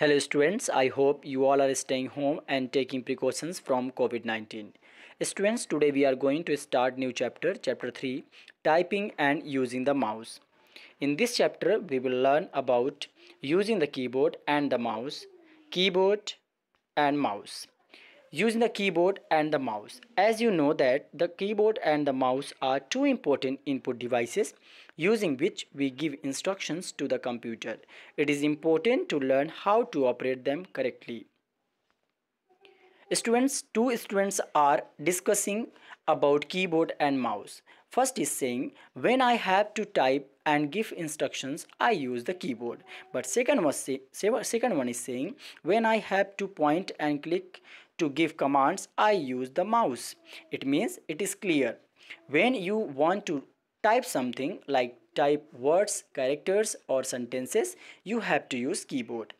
Hello students, I hope you all are staying home and taking precautions from COVID-19. Students, today we are going to start new chapter, chapter 3, typing and using the mouse. In this chapter, we will learn about using the keyboard and the mouse, keyboard and mouse. Using the keyboard and the mouse. As you know that the keyboard and the mouse are two important input devices using which we give instructions to the computer. It is important to learn how to operate them correctly. Students, two students are discussing about keyboard and mouse. First is saying, when I have to type and give instructions, I use the keyboard. But second, was say, second one is saying, when I have to point and click to give commands, I use the mouse. It means it is clear. When you want to type something like type words, characters or sentences, you have to use keyboard.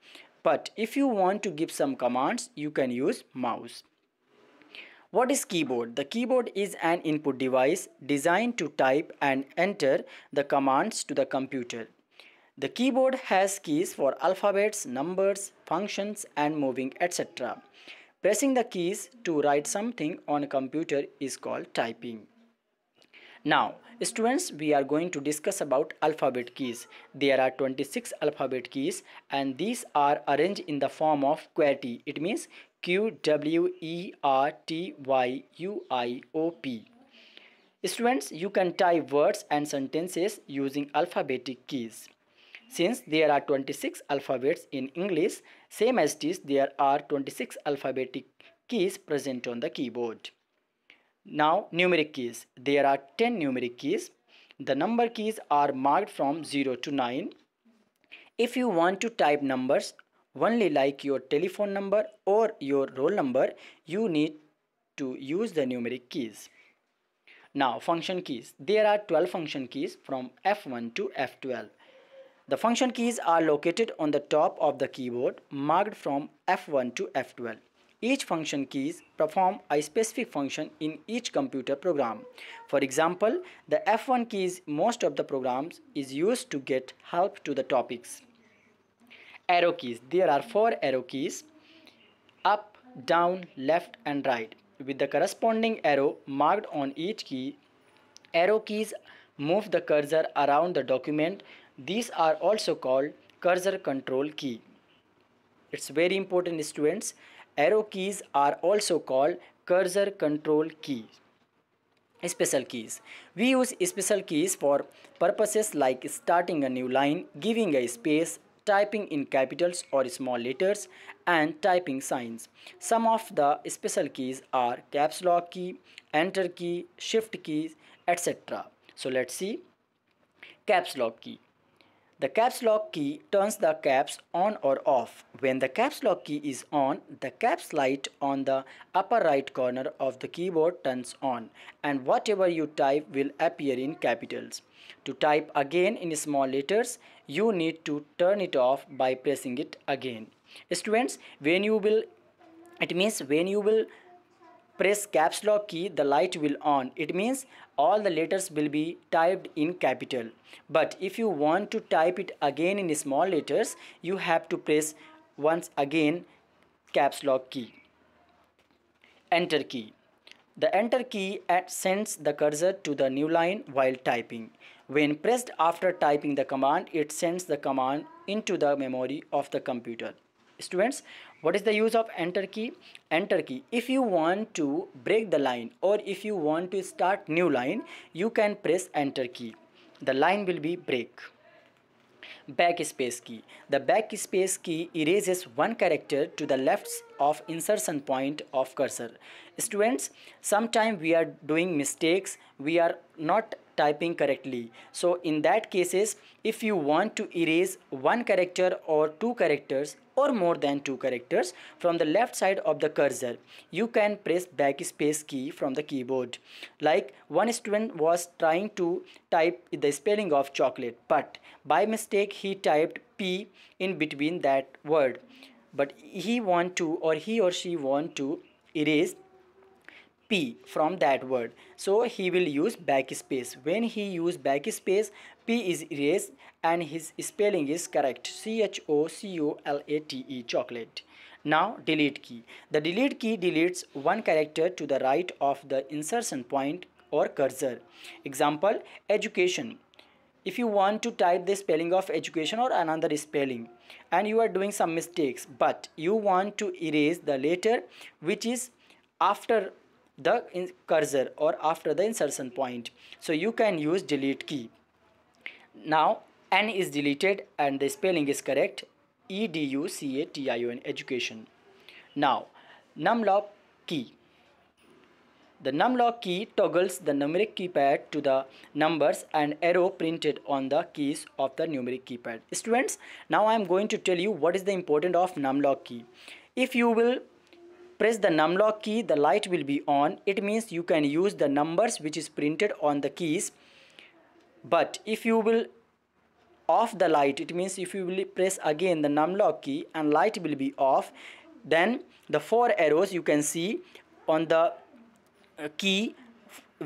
But if you want to give some commands, you can use mouse. What is keyboard? The keyboard is an input device designed to type and enter the commands to the computer. The keyboard has keys for alphabets, numbers, functions and moving etc. Pressing the keys to write something on a computer is called typing. Now, students, we are going to discuss about alphabet keys. There are 26 alphabet keys and these are arranged in the form of QWERTY. It means Q W E R T Y U I O P. Students, you can type words and sentences using alphabetic keys. Since there are 26 alphabets in English, same as this, there are 26 alphabetic keys present on the keyboard. Now numeric keys. There are 10 numeric keys. The number keys are marked from 0 to 9. If you want to type numbers only like your telephone number or your roll number, you need to use the numeric keys. Now function keys. There are 12 function keys from F1 to F12. The function keys are located on the top of the keyboard marked from F1 to F12. Each function keys perform a specific function in each computer program. For example, the F1 keys most of the programs is used to get help to the topics. Arrow keys. There are four arrow keys. Up, down, left and right. With the corresponding arrow marked on each key, arrow keys move the cursor around the document. These are also called cursor control key. It's very important students Arrow keys are also called cursor control keys special keys. We use special keys for purposes like starting a new line, giving a space, typing in capitals or small letters, and typing signs. Some of the special keys are caps lock key, enter key, shift keys, etc. So let's see caps lock key. The caps lock key turns the caps on or off. When the caps lock key is on, the caps light on the upper right corner of the keyboard turns on and whatever you type will appear in capitals. To type again in small letters, you need to turn it off by pressing it again. Students, when you will, it means when you will press caps lock key the light will on it means all the letters will be typed in capital but if you want to type it again in small letters you have to press once again caps lock key enter key the enter key sends the cursor to the new line while typing. When pressed after typing the command, it sends the command into the memory of the computer. Students, what is the use of enter key enter key if you want to break the line or if you want to start new line you can press enter key the line will be break backspace key the backspace key erases one character to the left of insertion point of cursor students sometimes we are doing mistakes we are not typing correctly. So in that cases, if you want to erase one character or two characters or more than two characters from the left side of the cursor, you can press backspace key from the keyboard. Like one student was trying to type the spelling of chocolate, but by mistake he typed P in between that word. But he want to or he or she want to erase P from that word. So he will use backspace. When he use backspace, P is erased and his spelling is correct. C-H-O-C-O-L-A-T-E, chocolate. Now delete key. The delete key deletes one character to the right of the insertion point or cursor. Example, education. If you want to type the spelling of education or another spelling and you are doing some mistakes but you want to erase the letter which is after the cursor or after the insertion point so you can use delete key now n is deleted and the spelling is correct e d u c a t i o n education now numlock key the numlock key toggles the numeric keypad to the numbers and arrow printed on the keys of the numeric keypad. Students, now I am going to tell you what is the importance of numlock key. If you will press the numlock key the light will be on it means you can use the numbers which is printed on the keys but if you will off the light it means if you will press again the numlock key and light will be off then the four arrows you can see on the uh, key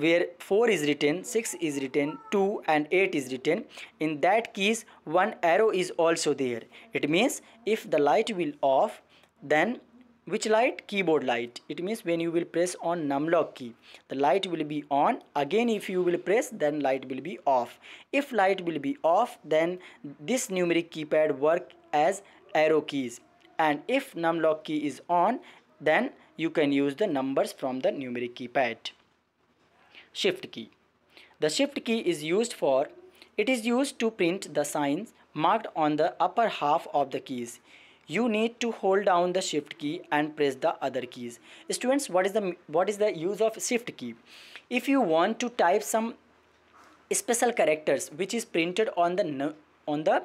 where 4 is written 6 is written 2 and 8 is written in that case one arrow is also there it means if the light will off then which light keyboard light it means when you will press on numlock key the light will be on again if you will press then light will be off if light will be off then this numeric keypad work as arrow keys and if numlock key is on then you can use the numbers from the numeric keypad shift key the shift key is used for it is used to print the signs marked on the upper half of the keys you need to hold down the shift key and press the other keys students what is the what is the use of shift key if you want to type some special characters which is printed on the on the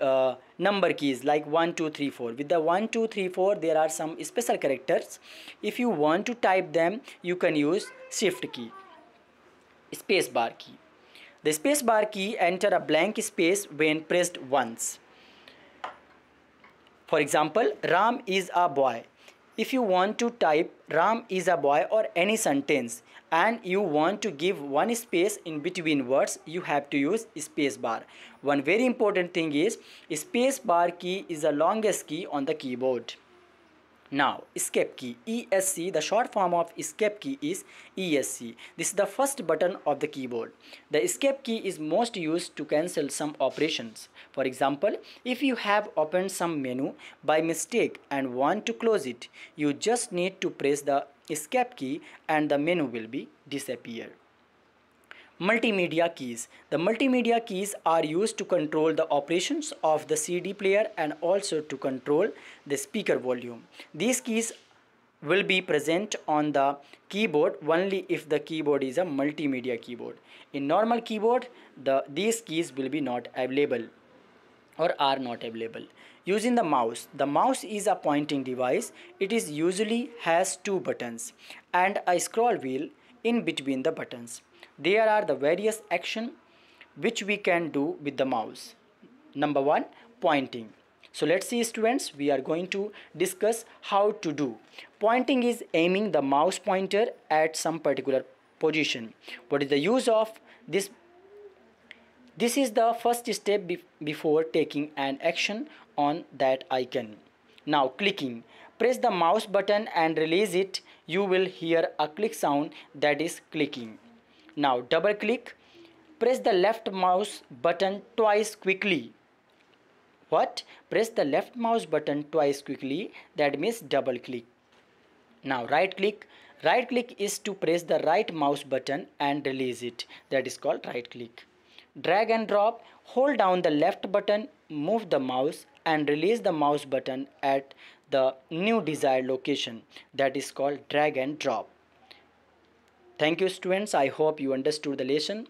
uh, number keys like 1 2 3 4 with the 1 2 3 4 there are some special characters if you want to type them you can use shift key space bar key the space bar key enter a blank space when pressed once for example, Ram is a boy. If you want to type Ram is a boy or any sentence and you want to give one space in between words, you have to use spacebar. One very important thing is spacebar key is the longest key on the keyboard. Now, escape key ESC, the short form of escape key is ESC. This is the first button of the keyboard. The escape key is most used to cancel some operations. For example, if you have opened some menu by mistake and want to close it, you just need to press the escape key and the menu will be disappear multimedia keys. The multimedia keys are used to control the operations of the CD player and also to control the speaker volume. These keys will be present on the keyboard only if the keyboard is a multimedia keyboard. In normal keyboard, the, these keys will be not available or are not available. Using the mouse. The mouse is a pointing device. It is usually has two buttons and a scroll wheel in between the buttons there are the various action which we can do with the mouse number one pointing so let's see students we are going to discuss how to do pointing is aiming the mouse pointer at some particular position what is the use of this this is the first step be before taking an action on that icon now clicking press the mouse button and release it you will hear a click sound that is clicking now double click, press the left mouse button twice quickly. What? Press the left mouse button twice quickly, that means double click. Now right click, right click is to press the right mouse button and release it, that is called right click. Drag and drop, hold down the left button, move the mouse and release the mouse button at the new desired location that is called drag and drop. Thank you students. I hope you understood the lesson.